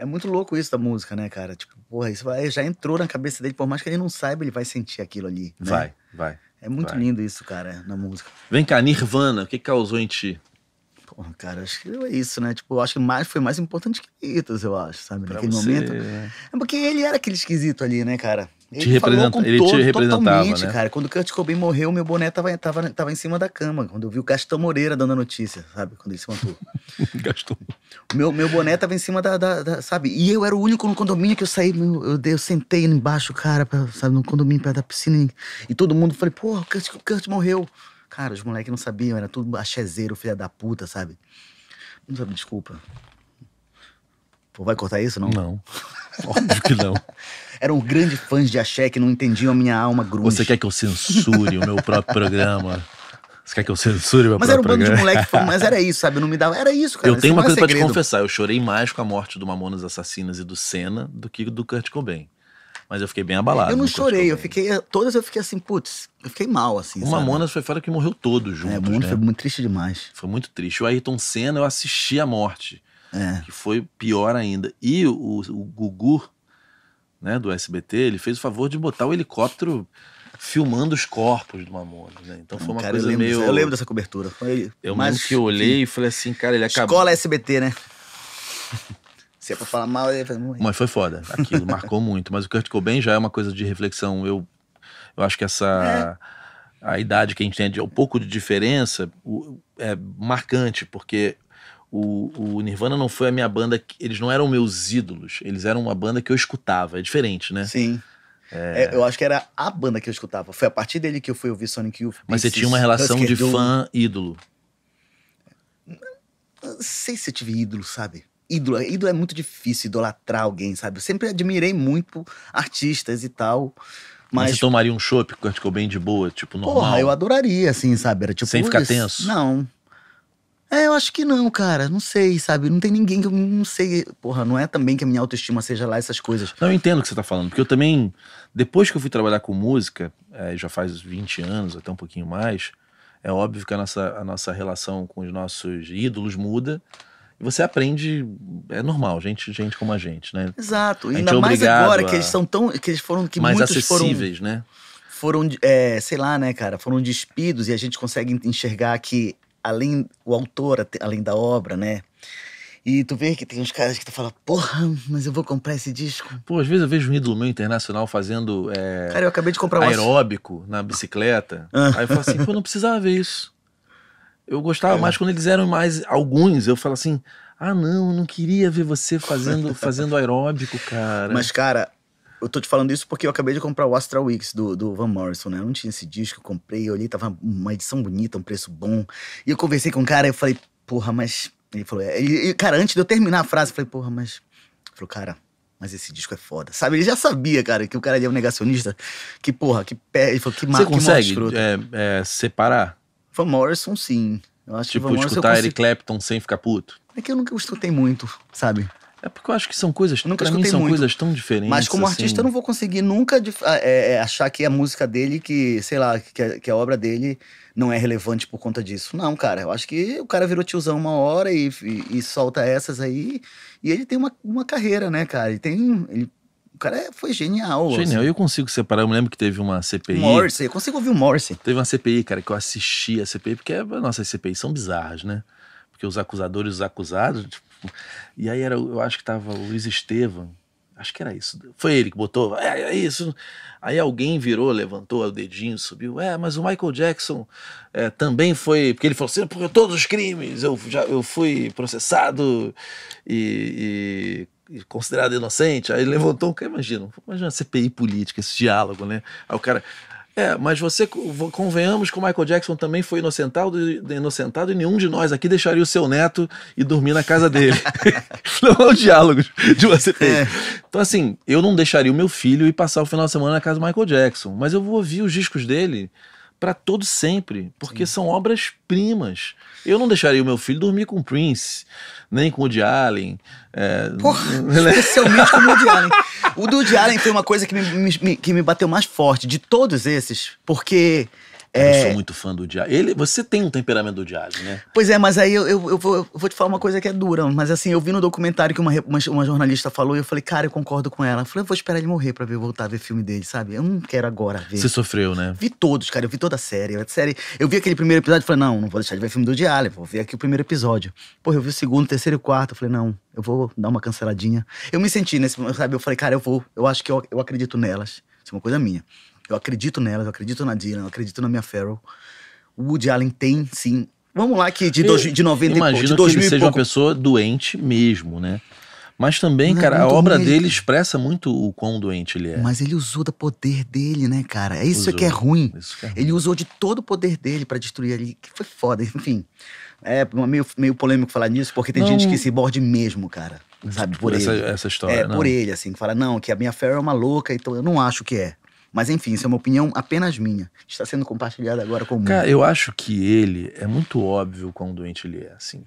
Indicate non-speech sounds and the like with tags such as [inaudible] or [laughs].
É muito louco isso da música, né, cara? Tipo, porra, isso vai, já entrou na cabeça dele, por mais que ele não saiba, ele vai sentir aquilo ali. Né? Vai, vai. É muito vai. lindo isso, cara, na música. Vem cá, Nirvana, o que causou em ti? Porra, cara, acho que é isso, né? Tipo, eu acho que mais, foi mais importante que Beatles, eu acho, sabe? Pra Naquele você, momento. É. é porque ele era aquele esquisito ali, né, cara? Ele Te representa... ele todo, te representava, né? cara. Quando o Kurt Cobain morreu, meu boné tava, tava, tava em cima da cama. Quando eu vi o Gastão Moreira dando a notícia, sabe? Quando ele se matou. [laughs] Gastão. Meu, meu boné tava em cima da, da, da, Sabe? E eu era o único no condomínio que eu saí. Meu, eu, eu sentei embaixo, cara, pra, sabe? No condomínio, perto da piscina. E, todo mundo falei, porra, o Kurt, Kurt morreu. Cara, os moleques não sabiam. Era tudo achezeiro, filha da puta, sabe? Não sabe, desculpa. Pô, vai cortar isso, não? Não. Óbvio que não. [laughs] eram grandes fãs de axé que não entendiam a minha alma grunge. Você quer que eu censure o meu próprio programa? Você quer que eu censure o meu mas próprio programa? Mas era um bando de moleque, mas era isso, sabe? Não me dava. Era isso, cara. Eu tenho uma é coisa segredo. pra te confessar. Eu chorei mais com a morte do Mamonas Assassinas e do Senna do que do Kurt Cobain. Mas eu fiquei bem abalado. Eu não chorei, eu fiquei. Todas eu fiquei assim, putz, eu fiquei mal, assim. O sabe? Mamonas foi fora que morreu todo junto. É, o mundo né? foi muito triste demais. Foi muito triste. O Ayrton Senna, eu assisti a morte. É. Que foi pior ainda. E o, o Gugu, né, do SBT, ele fez o favor de botar o helicóptero filmando os corpos do Mamonas, né? Então foi uma cara, coisa eu lembro, meio... Eu lembro dessa cobertura. Foi eu mais que eu olhei que... e falei assim, cara, ele acabou... Escola SBT, né? [laughs] Se é pra falar mal, ele faz muito. Mas foi foda. Aquilo marcou muito. Mas o Kurt Cobain já é uma coisa de reflexão. Eu, eu acho que essa... É. A idade que a gente tem, o um pouco de diferença, é marcante, porque o, o, Nirvana não foi a minha banda, eles não eram meus ídolos, eles eram uma banda que eu escutava, é diferente, né? Sim. É... É, eu acho que era a banda que eu escutava. Foi a partir dele que eu fui ouvir Sonic Youth. Mas você tinha uma relação de fã ídolo. Não sei se eu tive ídolo, sabe? Ídolo, ídolo é muito difícil idolatrar alguém, sabe? Eu sempre admirei muito artistas e tal. Mas, mas você tomaria um chopp, ficou bem de boa, tipo, normal? Porra, eu adoraria, assim, sabe? Era tipo... Sem ficar tenso? Não. É, eu acho que não, cara. Não sei, sabe? Não tem ninguém que eu não sei. Porra, não é também que a minha autoestima seja lá essas coisas. Não, eu entendo o que você tá falando, porque eu também. Depois que eu fui trabalhar com música, é, já faz 20 anos, até um pouquinho mais, é óbvio que a nossa, a nossa relação com os nossos ídolos muda. E você aprende, é normal, gente, gente como a gente, né? Exato. A Ainda é mais agora a... que eles são tão. que eles foram. Que mais acessíveis, foram, né? Foram, é, sei lá, né, cara? Foram despidos e a gente consegue enxergar que além o autor, além da obra, né? E tu vê que tem uns caras que tu fala, porra, mas eu vou comprar esse disco. Pô, às vezes eu vejo um ídolo meu internacional fazendo. É, cara, eu acabei de comprar um. Aeróbico na bicicleta. Ah. Aí eu falo assim, pô, não precisava ver isso. Eu gostava é. mais quando eles eram mais. Alguns, eu falo assim, ah, não, eu não queria ver você fazendo, fazendo aeróbico, cara. Mas, cara, eu tô te falando isso porque eu acabei de comprar o Astral Weeks do, do Van Morrison, né? Eu não tinha esse disco, eu comprei, eu olhei, tava uma edição bonita, um preço bom. E eu conversei com um cara, eu falei, porra, mas. Ele falou, é, E, cara, antes de eu terminar a frase, eu falei, porra, mas. Ele falou, cara, mas esse disco é foda. Sabe? Ele já sabia, cara, que o cara ali é um negacionista. Que porra, que pé. Ele falou, que marca, Você consegue que é, é, separar? Van Morrison, sim. Eu acho tipo, que Van tipo, Morrison, escutar Eric consigo... Clapton sem ficar puto. É que eu nunca escutei muito, sabe? É porque eu acho que são coisas. nunca pra mim são muito, coisas tão diferentes. Mas como assim. artista, eu assim. não vou conseguir nunca é, é, achar que a música dele, que, sei lá, que a, que a, obra dele não é relevante por conta disso. Não, cara. Eu acho que o cara virou tiozão uma hora e, e, e solta essas aí. E ele tem uma, uma carreira, né, cara? Ele tem. Ele, o cara é, foi genial. Genial. Assim. Eu consigo separar. Eu me lembro que teve uma CPI. Morse, Eu consigo ouvir o Morse. Teve uma CPI, cara, que eu assisti a CPI, porque, é, nossa, as CPIs são bizarras, né? porque os acusadores, os acusados. Tipo, e aí era, eu acho que tava o Luiz Estevam. Acho que era isso. Foi ele que botou. É, é isso. Aí alguém virou, levantou o dedinho, subiu. É, mas o Michael Jackson é, também foi. Porque ele falou assim: porque todos os crimes eu, já, eu fui processado e, e considerado inocente. Aí ele levantou, imagina, imagina uma CPI política, esse diálogo, né? Aí o cara, é, mas você, convenhamos que o Michael Jackson também foi inocentado, inocentado e nenhum de nós aqui deixaria o seu neto e dormir na casa dele. [laughs] não é o diálogo de você ter. É. Então, assim, eu não deixaria o meu filho ir passar o final de semana na casa do Michael Jackson, mas eu vou ouvir os discos dele para todo sempre, porque Sim. são obras primas. Eu não deixaria o meu filho dormir com o Prince, nem com o Woody Allen. É, Porra, [laughs] né? especialmente com o Woody Allen. O do Woody Allen foi uma coisa que me, me, que me bateu mais forte de todos esses, porque é... Eu sou é. muito fã do Diário. Ele, você tem um temperamento do Diário, né? Pois é, mas aí eu, eu, eu, vou, eu, vou, te falar uma coisa que é dura. Mas assim, eu vi no documentário que uma, uma, uma jornalista falou e eu falei, cara, eu concordo com ela. Eu falei, eu vou esperar ele morrer pra ver, voltar a ver filme dele, sabe? Eu não quero agora ver. Você sofreu, né? Vi todos, cara. Eu vi toda a série. A série eu vi aquele primeiro episódio e falei, não, não vou deixar de ver filme do Diário. Vou ver aqui o primeiro episódio. Pô, eu vi o segundo, terceiro e quarto. Eu falei, não, eu vou dar uma canceladinha. Eu me senti nesse, sabe? Eu falei, cara, eu vou. Eu acho que eu, eu acredito nelas. Isso é uma coisa minha. Eu acredito nelas, eu acredito na Dylan, eu acredito na minha Farrell. O Woody Allen tem, sim. Vamos lá, que de, dois, de 90 imagino e pouco, de 2000 que ele seja uma pessoa doente mesmo, né? Mas também, não, cara, é a obra dele expressa muito o quão doente ele é. Mas ele usou do poder dele, né, cara? É isso, que, é ruim. isso que é ruim. Ele usou de todo o poder dele para destruir ali, que foi foda. Enfim, é meio, meio polêmico falar nisso, porque tem não. gente que se borde mesmo, cara. Sabe, tipo por, por ele. Essa, história. É, por ele, assim, que fala, não, que a minha Feral é uma louca, então eu não acho que é. Mas enfim, isso é uma opinião apenas minha. Está sendo compartilhada agora com o mundo. Cara, eu acho que ele é muito óbvio quão doente ele é, assim.